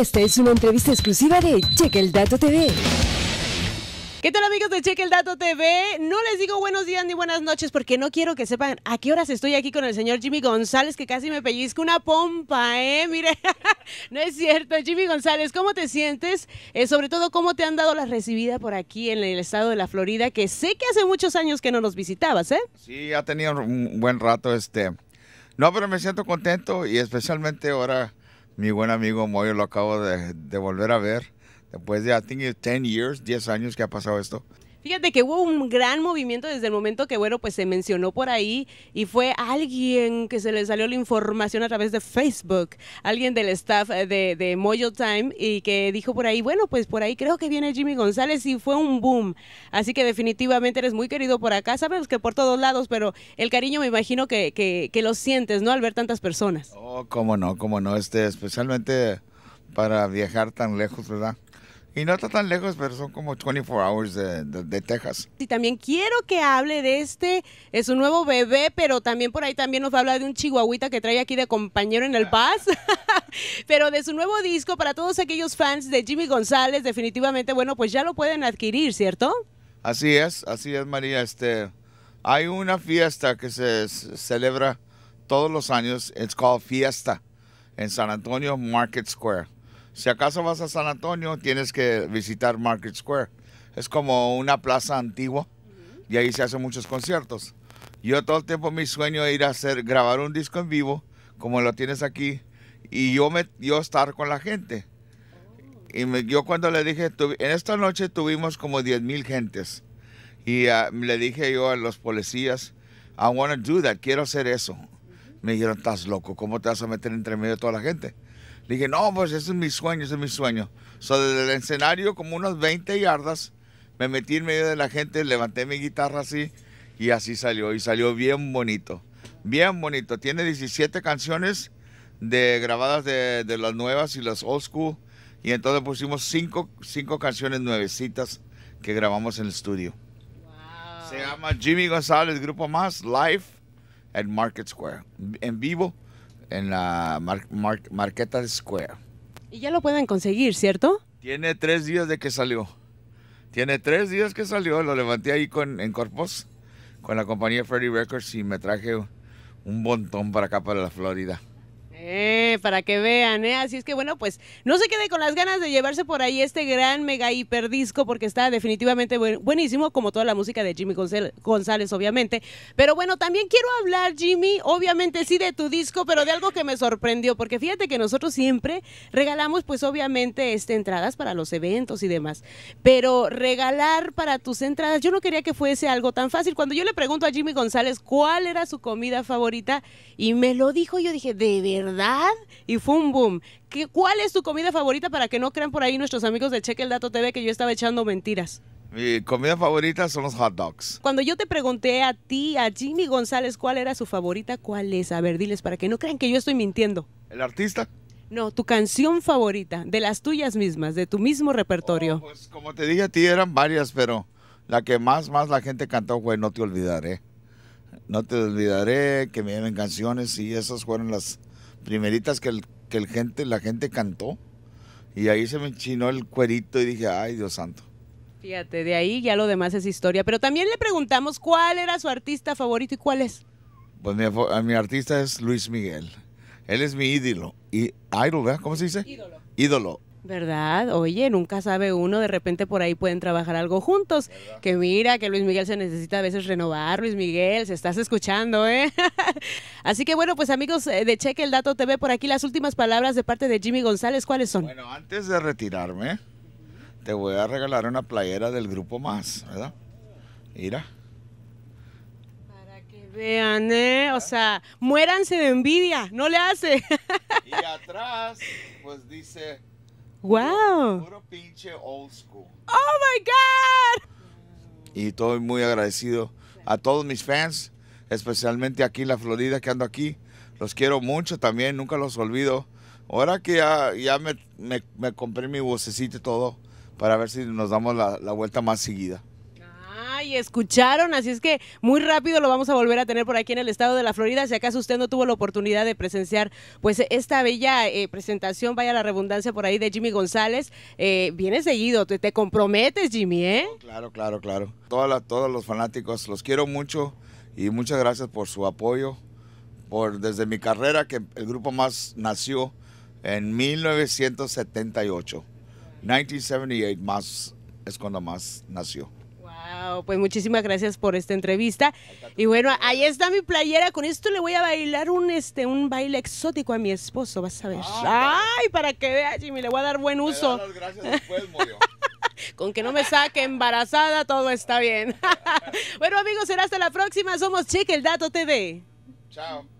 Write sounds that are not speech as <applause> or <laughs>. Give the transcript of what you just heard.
Esta es una entrevista exclusiva de Cheque el Dato TV. ¿Qué tal amigos de Cheque el Dato TV? No les digo buenos días ni buenas noches porque no quiero que sepan a qué horas estoy aquí con el señor Jimmy González que casi me pellizco una pompa, ¿eh? Mire, <laughs> no es cierto. Jimmy González, ¿cómo te sientes? Eh, sobre todo, ¿cómo te han dado la recibida por aquí en el estado de la Florida? Que sé que hace muchos años que no nos visitabas, ¿eh? Sí, ha tenido un buen rato este... No, pero me siento contento y especialmente ahora mi buen amigo Moyo, lo acabo de, volver a ver. Después de, I 10 years, 10 años que ha pasado esto. Fíjate que hubo un gran movimiento desde el momento que, bueno, pues se mencionó por ahí y fue alguien que se le salió la información a través de Facebook, alguien del staff de, Moyo Mojo Time y que dijo por ahí, bueno, pues por ahí creo que viene Jimmy González y fue un boom. Así que definitivamente eres muy querido por acá, sabemos que por todos lados, pero el cariño me imagino que, que, que lo sientes, ¿no? Al ver tantas personas. Oh, cómo no, cómo no, este, especialmente para viajar tan lejos, ¿verdad? Y no está tan lejos, pero son como 24 hours de, Texas. Y también quiero que hable de este, es un nuevo bebé, pero también por ahí también nos va a hablar de un chihuahuita que trae aquí de compañero en el ah. Paz. <laughs> pero de su nuevo disco, para todos aquellos fans de Jimmy González, definitivamente, bueno, pues ya lo pueden adquirir, ¿cierto? Así es, así es, María. Este, hay una fiesta que se celebra todos los años, it's called Fiesta, en San Antonio Market Square. Si acaso vas a San Antonio, tienes que visitar Market Square. Es como una plaza antigua y ahí se hacen muchos conciertos. Yo todo el tiempo mi sueño es ir a hacer, grabar un disco en vivo, como lo tienes aquí, y yo, me, yo estar con la gente. Y me, yo cuando le dije, en esta noche tuvimos como 10,000 mil gentes. Y ah, le dije yo a los policías, I want to do that, quiero hacer eso. Me dijeron, estás loco, ¿cómo te vas a meter entre medio de toda la gente? dije, no, pues ese es mi sueño, ese es mi sueño. So, desde el escenario, como unas 20 yardas, me metí en medio de la gente, levanté mi guitarra así y así salió. Y salió bien bonito, bien bonito. Tiene 17 canciones de, grabadas de, las nuevas y las old school. Y entonces pusimos cinco, cinco canciones nuevecitas que grabamos en el estudio. Se llama Jimmy González, Grupo Más, Live at Market Square. En vivo en la Marqueta Square. Y ya lo pueden conseguir, ¿cierto? Tiene tres días de que salió. Tiene tres días que salió. Lo levanté ahí con, en Corpus, con la compañía Freddy Records y me traje un montón para acá, para la Florida. Eh, para que vean, ¿eh? Así es que bueno, pues no se quede con las ganas de llevarse por ahí este gran mega hiper disco, porque está definitivamente buenísimo, como toda la música de Jimmy González, obviamente. Pero bueno, también quiero hablar, Jimmy, obviamente sí de tu disco, pero de algo que me sorprendió, porque fíjate que nosotros siempre regalamos, pues obviamente, este, entradas para los eventos y demás. Pero regalar para tus entradas, yo no quería que fuese algo tan fácil. Cuando yo le pregunto a Jimmy González cuál era su comida favorita y me lo dijo, yo dije, de verdad verdad? Y fue un boom. ¿Cuál es tu comida favorita para que no crean por ahí nuestros amigos de Cheque el Dato TV que yo estaba echando mentiras? Mi comida favorita son los hot dogs. Cuando yo te pregunté a ti, a Jimmy González, cuál era su favorita, ¿cuál es? A ver, diles para que no crean que yo estoy mintiendo. ¿El artista? No, tu canción favorita, de las tuyas mismas, de tu mismo repertorio. Oh, pues como te dije a ti, eran varias, pero la que más, más la gente cantó fue No te olvidaré. No te olvidaré, que me lleven canciones y esas fueron las, primeritas que, el, gente, la gente cantó. Y ahí se me chinó el cuerito y dije, ay, Dios santo. Fíjate, de ahí ya lo demás es historia. Pero también le preguntamos cuál era su artista favorito y cuál es. Pues mi, artista es Luis Miguel. Él es mi ídolo. Y, ¿Cómo se dice? Ídolo. Ídolo. ¿Verdad? Oye, nunca sabe uno, de repente por ahí pueden trabajar algo juntos. Que mira, que Luis Miguel se necesita a veces renovar. Luis Miguel, se estás escuchando, ¿eh? <laughs> Así que bueno, pues amigos eh, de Cheque el Dato TV, por aquí las últimas palabras de parte de Jimmy González, ¿cuáles son? Bueno, antes de retirarme, te voy a regalar una playera del grupo Más, ¿verdad? Mira. Para que vean, ¿eh? O sea, muéranse de envidia, no le hace. y atrás, pues dice ¡Wow! ¡Oh my God! Y estoy muy agradecido a todos mis fans, especialmente aquí en la Florida que ando aquí. Los quiero mucho también, nunca los olvido. Ahora que ya, me, compré mi vocecito todo, para ver si nos damos la vuelta más seguida escucharon, así es que muy rápido lo vamos a volver a tener por aquí en el estado de la Florida, si acaso usted no tuvo la oportunidad de presenciar pues esta bella eh, presentación, vaya la redundancia por ahí de Jimmy González, eh, viene seguido, te, comprometes Jimmy, ¿eh? Claro, claro, claro. todos los fanáticos, los quiero mucho y muchas gracias por su apoyo, por desde mi carrera que el grupo más nació en 1978. 1978 más es cuando más nació pues muchísimas gracias por esta entrevista. Y bueno, ahí está mi playera. Con esto le voy a bailar un este un baile exótico a mi esposo, vas a ver. Ah, Ay, para que vea, Jimmy, le voy a dar buen uso. gracias después, <laughs> Con que no me saque embarazada, todo está bien. <laughs> bueno, amigos, será hasta la próxima. Somos Cheque el Dato TV. Chao.